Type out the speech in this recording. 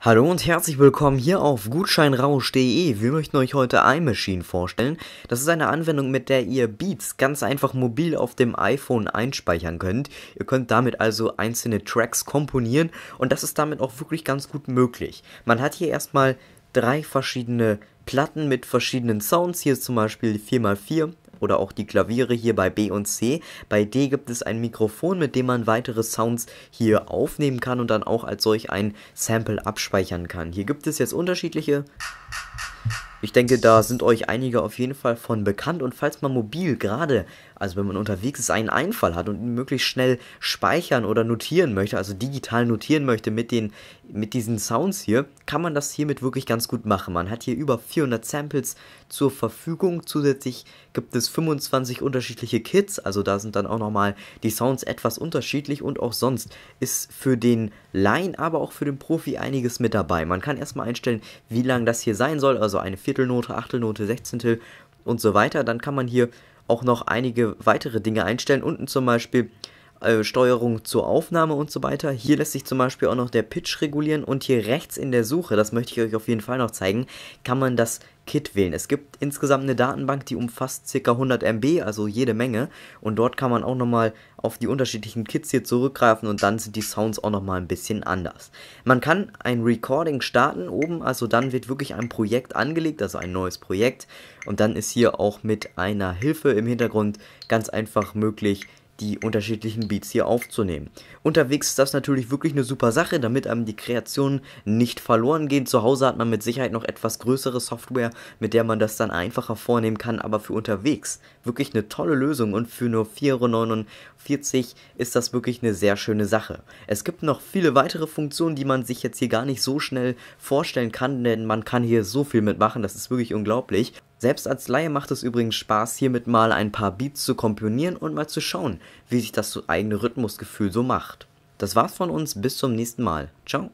Hallo und herzlich willkommen hier auf gutscheinrausch.de. Wir möchten euch heute iMachine vorstellen. Das ist eine Anwendung, mit der ihr Beats ganz einfach mobil auf dem iPhone einspeichern könnt. Ihr könnt damit also einzelne Tracks komponieren und das ist damit auch wirklich ganz gut möglich. Man hat hier erstmal drei verschiedene Platten mit verschiedenen Sounds. Hier ist zum Beispiel 4x4, oder auch die Klaviere hier bei B und C. Bei D gibt es ein Mikrofon, mit dem man weitere Sounds hier aufnehmen kann und dann auch als solch ein Sample abspeichern kann. Hier gibt es jetzt unterschiedliche... Ich denke, da sind euch einige auf jeden Fall von bekannt und falls man mobil gerade, also wenn man unterwegs ist, einen Einfall hat und möglichst schnell speichern oder notieren möchte, also digital notieren möchte mit den mit diesen Sounds hier kann man das hiermit wirklich ganz gut machen. Man hat hier über 400 Samples zur Verfügung. Zusätzlich gibt es 25 unterschiedliche Kits, also da sind dann auch nochmal die Sounds etwas unterschiedlich und auch sonst ist für den Line, aber auch für den Profi einiges mit dabei. Man kann erstmal einstellen, wie lang das hier sein soll, also eine Viertelnote, Achtelnote, Sechzehntel und so weiter. Dann kann man hier auch noch einige weitere Dinge einstellen. Unten zum Beispiel äh, Steuerung zur Aufnahme und so weiter. Hier lässt sich zum Beispiel auch noch der Pitch regulieren und hier rechts in der Suche, das möchte ich euch auf jeden Fall noch zeigen, kann man das Kit wählen. Es gibt insgesamt eine Datenbank, die umfasst ca. 100 MB, also jede Menge. Und dort kann man auch nochmal auf die unterschiedlichen Kits hier zurückgreifen und dann sind die Sounds auch nochmal ein bisschen anders. Man kann ein Recording starten oben, also dann wird wirklich ein Projekt angelegt, also ein neues Projekt. Und dann ist hier auch mit einer Hilfe im Hintergrund ganz einfach möglich, die unterschiedlichen Beats hier aufzunehmen. Unterwegs ist das natürlich wirklich eine super Sache, damit einem die Kreationen nicht verloren gehen. Zu Hause hat man mit Sicherheit noch etwas größere Software, mit der man das dann einfacher vornehmen kann, aber für unterwegs wirklich eine tolle Lösung und für nur 4,49 Euro ist das wirklich eine sehr schöne Sache. Es gibt noch viele weitere Funktionen, die man sich jetzt hier gar nicht so schnell vorstellen kann, denn man kann hier so viel mitmachen, das ist wirklich unglaublich. Selbst als Laie macht es übrigens Spaß, hiermit mal ein paar Beats zu komponieren und mal zu schauen, wie sich das eigene Rhythmusgefühl so macht. Das war's von uns, bis zum nächsten Mal. Ciao.